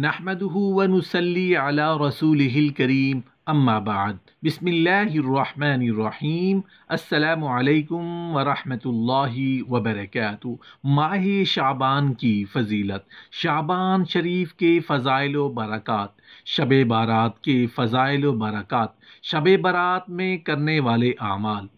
नहमदहू वनसली अला रसूल करीम अम्माबाद बसमीम असलकम वरहि वबरक माह शाबान की फ़जीलत शाबान शरीफ के फ़ज़ाइल बरक़ात शब बारात के फ़ज़ाइल बरक़ात शब बारात में करने वाले आमाल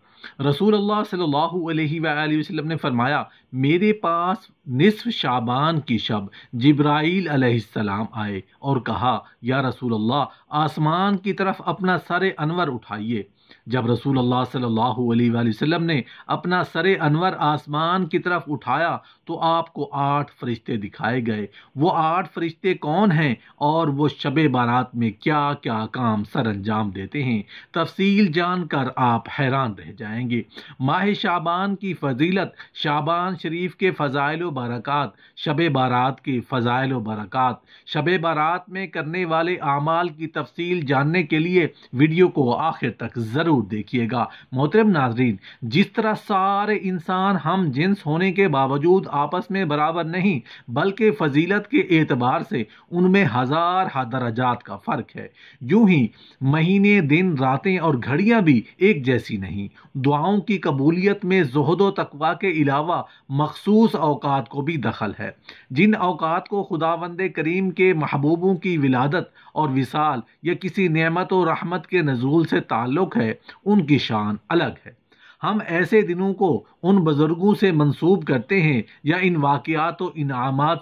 रसूल अल्लाह सल्लल्लाहु अलैहि वसल्लम ने फरमाया मेरे पास निसफ शाबान की शब जिब्राइल अलैहिस्सलाम आए और कहा या रसूल अल्लाह आसमान की तरफ अपना सारे अनवर उठाइए जब रसूल अल्लाह सल्लल्लाहु अलैहि वसल्लम ने अपना सर अनवर आसमान की तरफ उठाया तो आपको आठ फरिश्ते दिखाए गए वो आठ फरिश्ते कौन हैं और वो शब बारात में क्या क्या काम सर अंजाम देते हैं तफसील जानकर आप हैरान रह जाएंगे माह शाबान की फजीलत शाबान शरीफ के फ़जाइल बरक़ात शब बारात के फ़जाइल बरक़ात शब बारात में करने वाले आमाल की तफसील जानने के लिए वीडियो को आखिर तक ज़रूर जरूर देखिएगा मोहतरम नाजरीन जिस तरह सारे इंसान हम जिन्स होने के बावजूद आपस में बराबर नहीं बल्कि फजीलत के एतबार से उनमें हज़ार हदराजात का फ़र्क है यूं ही महीने दिन रातें और घड़ियां भी एक जैसी नहीं दुआओं की कबूलियत में जहदो तकवा के अलावा मखसूस अवकात को भी दखल है जिन अवकात को खुदावंद करीम के महबूबों की विलादत और विसाल या किसी नेमत और रहमत के नजूल से ताल्लुक़ है उनकी शान अलग है हम ऐसे दिनों को उन बुज़ुर्गों से मंसूब करते हैं या इन वाक़ात व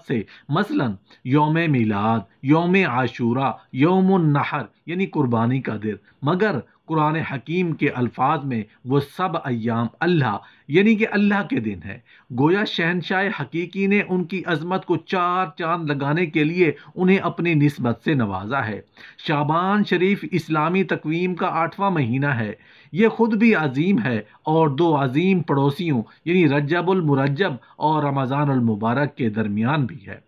से मसलन योम मिलाद योम आशूरा योम नहर यानी कुर्बानी का दिन मगर कुरान हकीम के अल्फाज में वो सब अयाम अल्लाह यानी कि अल्लाह के दिन है गोया शहनशाह हकीकी ने उनकी अजमत को चार चांद लगाने के लिए उन्हें अपनी नस्बत से नवाजा है शाबान शरीफ इस्लामी तकवीम का आठवां महीना है ये खुद भी अजीम है और दो अजीम पड़ोसियों यानी रजबुलमरजब और रमज़ानमबारक के दरमियान भी है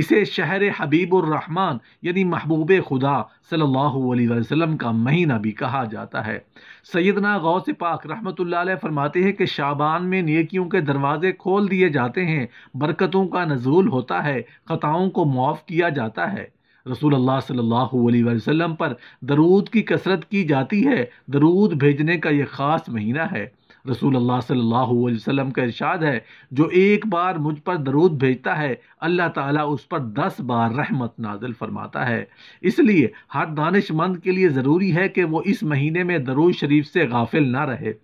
इसे शहर रहमान यानी महबूब खुदा सल्लल्लाहु अलैहि वसल्लम का महीना भी कहा जाता है सैदना गौस पाक रहमत फरमाते हैं कि शाबान में नेकियों के दरवाज़े खोल दिए जाते हैं बरकतों का नजूल होता है ख़ताओं को मुआफ़ किया जाता है रसूल अल्लाह सल्लल्लाहु अलैहि वसल्लम पर दरूद की कसरत की जाती है दरूद भेजने का ये ख़ास महीना है रसूल अल्लाह सल्लल्लाहु अलैहि वसल्लम का इरशाद है जो एक बार मुझ पर दरूद भेजता है अल्लाह ताला उस पर दस बार रहमत नाजिल फरमाता है इसलिए हर दानशमंद के लिए ज़रूरी है कि वो इस महीने में दरूद शरीफ से गाफिल ना रहे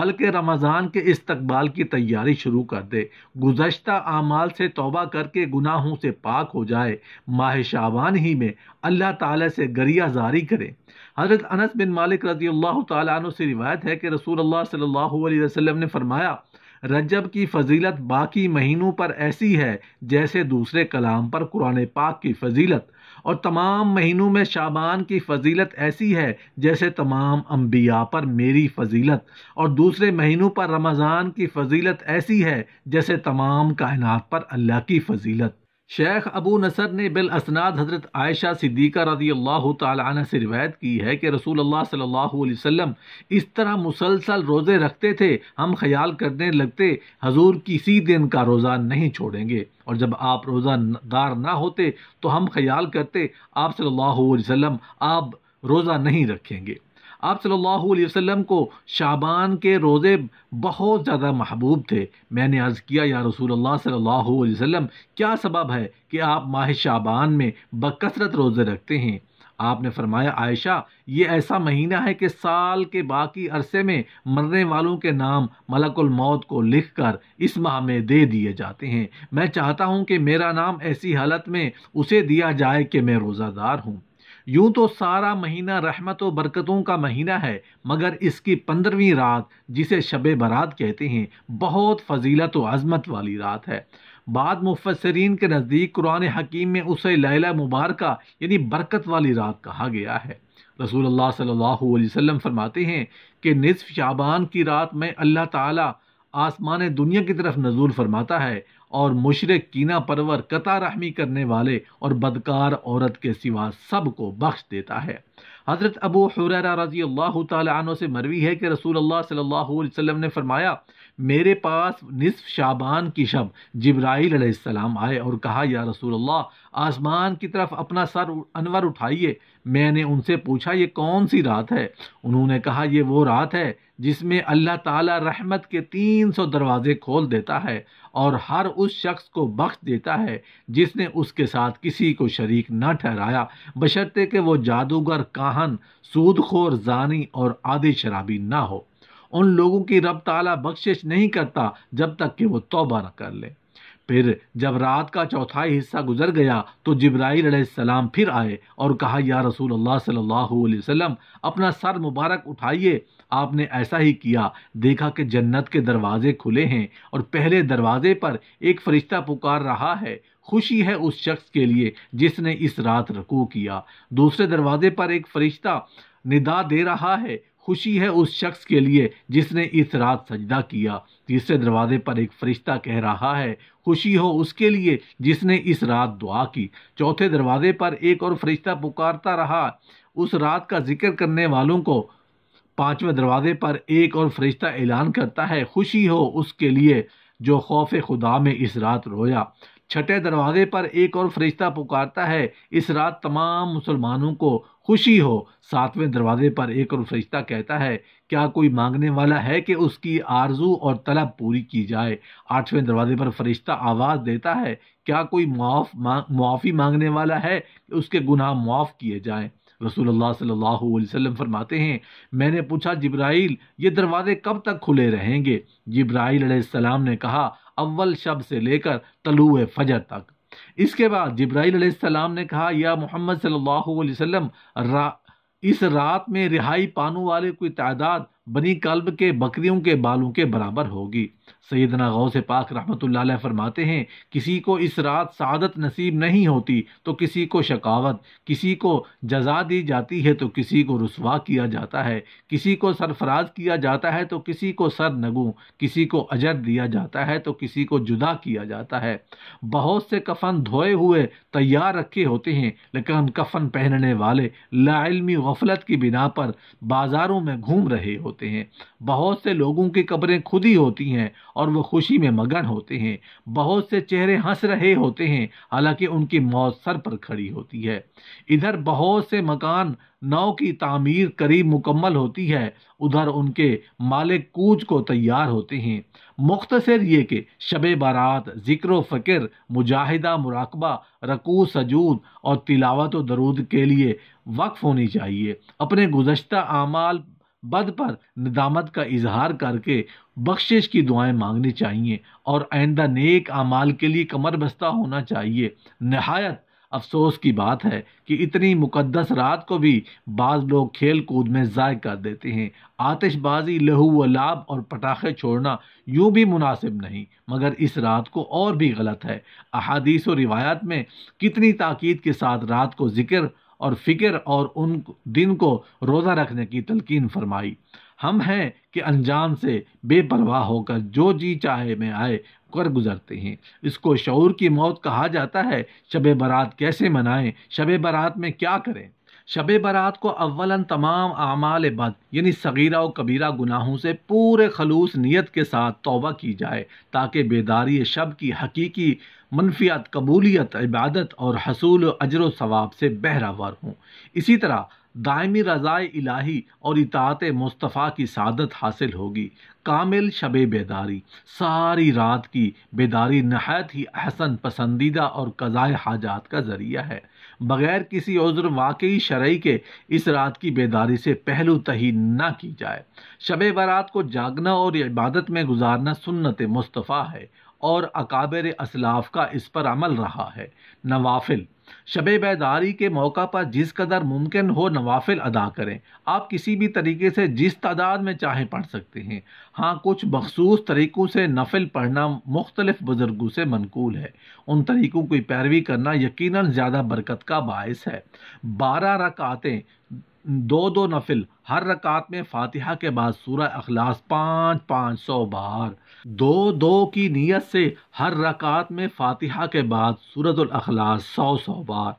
बल्कि रमज़ान के इस्तकबाल की तैयारी शुरू कर दे गुज्त आमाल से तोबा करके गुनाहों से पाक हो जाए माह शाबान ही में अल्लाह ताला से गरिया जारी करें हज़रत अनस बिन मालिक रजी अल्लाह तु से रिवायत है कि रसूल अल्लाह सल्लल्लाहु अलैहि वसल्लम ने फरमाया रजब की फजीलत बाकी महीनों पर ऐसी है जैसे दूसरे कलाम पर कुरान पाक की फजीलत और तमाम महीनों में शाबान की फजीलत ऐसी है जैसे तमाम अम्बिया पर मेरी फजीलत और दूसरे महीनों पर रमज़ान की फजीलत ऐसी है जैसे तमाम कायनात पर अल्लाह की फजीलत शेख अबू नसर ने बिल असनाद हज़रत आयशा सिद्दीक़ा रजी अल्लाह तह से रिवायत की है कि रसूल अल्लाह सल्लल्लाहु अलैहि वसल्लम इस तरह मुसलसल रोज़े रखते थे हम ख्याल करने लगते हजूर किसी दिन का रोज़ा नहीं छोड़ेंगे और जब आप रोज़ा ना होते तो हम ख्याल करते आप सल्लल्लाहु अलैहि वसल्लम आप रोज़ा नहीं रखेंगे आप सल्लल्लाहु अलैहि वसल्लम को शाबान के रोज़े बहुत ज़्यादा महबूब थे मैंने अर्ज़ किया या रसूल अल्लाह सल्लल्लाहु अलैहि वसल्लम क्या सबब है कि आप माह शाबान में बकसरत रोज़े रखते हैं आपने फरमाया आयशा ये ऐसा महीना है कि साल के बाकी अरसे में मरने वालों के नाम मलकुल मौत को लिख कर इस माह में दे दिए जाते हैं मैं चाहता हूँ कि मेरा नाम ऐसी हालत में उसे दिया जाए कि मैं रोज़ादार हूँ यूं तो सारा महीना रहमत व बरकतों का महीना है मगर इसकी पंद्रहवीं रात जिसे शब बरात कहते हैं बहुत फजीलत व अजमत वाली रात है बाद मुफसरीन के नज़दीक कुरान हकीम में उसे लैला मुबारक यानी बरकत वाली रात कहा गया है रसूल सल्लल्लाहु अलैहि वसल्लम फरमाते हैं कि निसफ शाबान की रात में अल्लाह ताला आसमान दुनिया की तरफ नजूल फरमाता है और मुशरक कीना परवर कता रहमी करने वाले और बदकार औरत के सिवा सब को बख्श देता है हज़रत अबू हुररा रजी अल्लाह तु से मरवी है कि रसूल अल्लाह सल्लल्लाहु अलैहि वसल्लम ने फरमाया मेरे पास निसफ शाबान की शब जब्राईल सलाम आए और कहा या रसूल अल्लाह आसमान की तरफ अपना सर अनवर उठाइए मैंने उनसे पूछा ये कौन सी रात है उन्होंने कहा यह वो रात है जिसमें अल्लाह ताला रहमत के तीन सौ दरवाज़े खोल देता है और हर उस शख्स को बख्श देता है जिसने उसके साथ किसी को शरीक न ठहराया बशर्ते कि वो जादूगर काहन सूदखोर जानी और आदि शराबी ना हो उन लोगों की रब ताला बख्शिश नहीं करता जब तक कि वो तौबा न कर ले फिर जब रात का चौथाई हिस्सा गुजर गया तो जब्राईल सलाम फिर आए और कहा या रसूल अल्लाह सल्लल्लाहु अलैहि वसल्लम अपना सर मुबारक उठाइए आपने ऐसा ही किया देखा कि जन्नत के दरवाजे खुले हैं और पहले दरवाजे पर एक फरिश्ता पुकार रहा है खुशी है उस शख्स के लिए जिसने इस रात रकू किया दूसरे दरवाजे पर एक फरिश्ता निदा दे रहा है खुशी है उस शख्स के लिए जिसने इस रात सजदा किया तीसरे दरवाजे पर एक फरिश्ता कह रहा है खुशी हो उसके लिए जिसने इस रात दुआ की चौथे दरवाजे पर एक और फरिश्ता पुकारता रहा उस रात का जिक्र करने वालों को पांचवें दरवाजे पर एक और फरिश्ता ऐलान करता है खुशी हो उसके लिए जो खौफ खुदा में इस रात रोया छठे दरवाजे पर एक और फरिश्ता पुकारता है इस रात तमाम मुसलमानों को खुशी हो सातवें दरवाजे पर एक फरिश्ता कहता है क्या कोई मांगने वाला है कि उसकी आरजू और तलब पूरी की जाए आठवें दरवाजे पर फरिश्ता आवाज़ देता है क्या कोई मुआफ मुआफ़ी मांगने वाला है कि उसके गुनाह मुआफ़ किए जाएँ रसूलुल्लाह सल्लल्लाहु अलैहि वसल्लम फरमाते हैं मैंने पूछा जिब्राइल ये दरवाज़े कब तक खुले रहेंगे जिब्राइल सलाम ने कहा अव्वल शब से लेकर तलुए फजर तक इसके बाद जब्राईल ने कहा या मोहम्मद सल्लल्लाहु अलैहि वसल्लम रा, इस रात में रिहाई पाने वाले कोई तादाद बनी कल्ब के बकरियों के बालों के बराबर होगी सैदना गौ से पाक रहमत फरमाते हैं किसी को इस रात सदत नसीब नहीं होती तो किसी को शकावत किसी को जजा दी जाती है तो किसी को रसवा किया जाता है किसी को सरफराज किया जाता है तो किसी को सर नगू किसी को अजर दिया जाता है तो किसी को जुदा किया जाता है बहुत से कफन धोए हुए तैयार रखे होते हैं लेकिन कफन पहनने वाले लाइलमी गफलत की बिना पर बाज़ारों में घूम रहे होते हैं बहुत से लोगों की कब्रें खुद ही होती हैं और वो खुशी में मगन होते हैं बहुत से चेहरे हंस रहे होते हैं हालांकि उनकी मौत सर पर खड़ी होती है इधर बहुत से मकान नौ की तामीर करीब मुकम्मल होती है उधर उनके मालिक कूच को तैयार होते हैं मुख्तर ये कि शब बारात ज़िक्र फ़िक्र मुजाहिदा मुराकबा रकू सजूद और तिलावत दरूद के लिए वक्फ होनी चाहिए अपने गुजशत आमाल बद पर निदामत का इजहार करके बख्शिश की दुआएं मांगनी चाहिए और आइंदा नेक अमाल के लिए कमर बस्ता होना चाहिए नहायत अफसोस की बात है कि इतनी मुकद्दस रात को भी बाज़ लोग खेल कूद में ज़ाय कर देते हैं आतिशबाजी लहू व लाभ और पटाखे छोड़ना यूँ भी मुनासिब नहीं मगर इस रात को और भी गलत है अहादीस और रिवायात में कितनी ताक़ीद के साथ रात को ज़िक्र और फ़िक्र और उन दिन को रोज़ा रखने की तलकिन फरमाई हम हैं कि अनजान से बेपरवाह होकर जो जी चाहे में आए कर गुजरते हैं इसको शौर की मौत कहा जाता है शब बारात कैसे मनाएं शब बारात में क्या करें शब बारात को अव्वलन तमाम आमाल बद यानी सगीरा और कबीरा गुनाहों से पूरे खलूस नीयत के साथ तोबा की जाए ताकि बेदारी शब की हकीकी मनफियत कबूलियत इबादत और हसूल अजर सवाब से बहरावर हों इसी तरह दायमी रज़ाए इलाही और इतात मुस्तफ़ा की सादत हासिल होगी कामिल शब बेदारी सारी रात की बेदारी नहायत ही अहसन पसंदीदा और कज़ाए हाजात का ज़रिया है बग़ैर किसी उज़्र वाकई शरई के इस रात की बेदारी से पहलू तही ना की जाए शब बारात को जागना और इबादत में गुजारना सुन्नत मुस्तफ़ा है और अकाबर असलाफ का इस पर अमल रहा है नवाफिल शब बैदारी के मौका पर जिस कदर मुमकिन हो नवाफिल अदा करें आप किसी भी तरीके से जिस तादाद में चाहें पढ़ सकते हैं हाँ कुछ मखसूस तरीक़ों से नफिल पढ़ना मुख्तलिफ बुज़ुर्गों से मनकूल है उन तरीक़ों की पैरवी करना यकीन ज़्यादा बरकत का बायस है बारह रकातें दो दो नफिल हर रकात में फातिहा के बाद सूर अखलास पाँच पाँच सौ बार दो दो की नीयत से हर रकात में फातिहा के बाद सूरतुल अखलास सौ सौ बार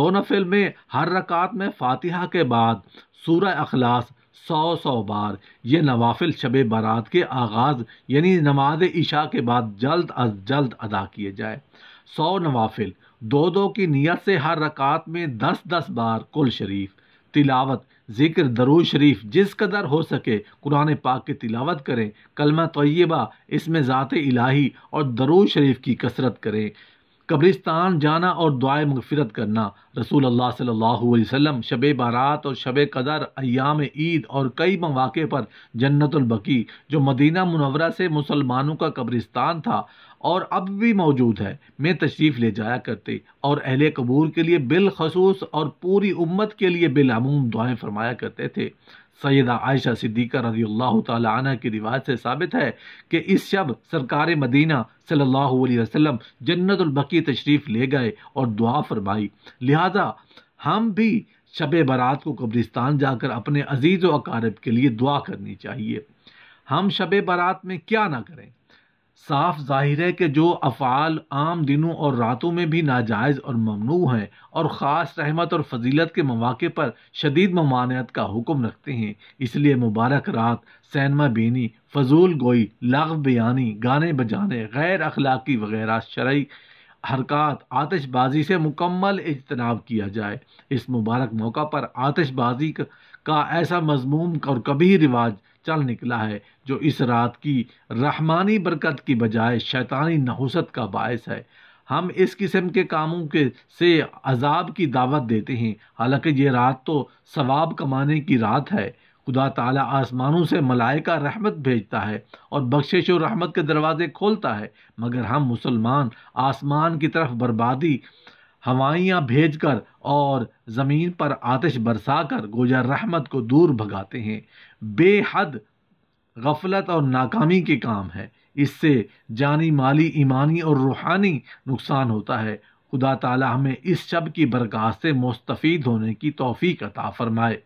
दो नफिल में हर रकात में फातिहा के बाद सूरह अखलास सौ सौ बार ये नवाफिल शब बारात के आगाज़ यानी नमाज ईशा के बाद जल्द अज जल्द अदा किए जाए सौ नवाफिल दो दो की नीयत से हर रकात में दस दस बार कुल शरीफ तिलावत जिक्र दरूज शरीफ जिस कदर हो सके कुरान पाक की तिलावत करें कलमा तयबा इसमें ज़ात इलाही और दरूज शरीफ की कसरत करें कब्रिस्तान जाना और दुआ मगफरत करना रसूल अल्लाह सल्लल्लाहु अलैहि वसल्लम शब बारात और शब कदर अयाम ईद और कई मौाक़े पर जन्नतुलबकी जो मदीना मुनवरा से मुसलमानों का कब्रिस्तान था और अब भी मौजूद है मैं तशरीफ़ ले जाया करते और अहल कबूर के लिए बिलखसूस और पूरी उम्मत के लिए बिलूम दुआएँ फरमाया करते थे सैदा आयशा सिद्दीक़ा रजी अल्लाह तला की रिवायत से साबित है कि इस शब सरकार मदीना सल्लल्लाहु अलैहि वसल्लम जन्नतबकी तशरीफ़ ले गए और दुआ फरमाई लिहाजा हम भी शब बारात को कब्रिस्तान जाकर अपने अजीज़ व अकारब के लिए दुआ करनी चाहिए हम शब बारात में क्या ना करें साफ जाहिर है कि जो अफ़ाल आम दिनों और रातों में भी नाजायज़ और ममनू हैं और ख़ास रहमत और फजीलत के मौाक़े पर शदीद ममानत का हुक्म रखते हैं इसलिए मुबारक रात सैनमा बीनी फजूल गोई लग बयानी गाने बजाने गैर अखलाकी वगैरह शर्य हरकत आतशबाजी से मुकम्मल इजतनाव किया जाए इस मुबारक मौका पर आतशबाजी का ऐसा मजमूम और कभी रिवाज चल निकला है जो इस रात की रहमानी बरकत की बजाय शैतानी नहुसत का बायस है हम इस किस्म के कामों के से अजाब की दावत देते हैं हालांकि ये रात तो सवाब कमाने की रात है खुदा ताला आसमानों से मलाइका रहमत भेजता है और बख्शिश और रहमत के दरवाजे खोलता है मगर हम मुसलमान आसमान की तरफ बर्बादी हवाइयाँ भेज कर और ज़मीन पर आतिश बरसा कर गोजा रहमत को दूर भगाते हैं बेहद गफलत और नाकामी के काम है इससे जानी माली ईमानी और रूहानी नुकसान होता है खुदा ताला हमें इस शब की बरकत से मुस्तफ़ होने की तोफ़ी अता फरमाए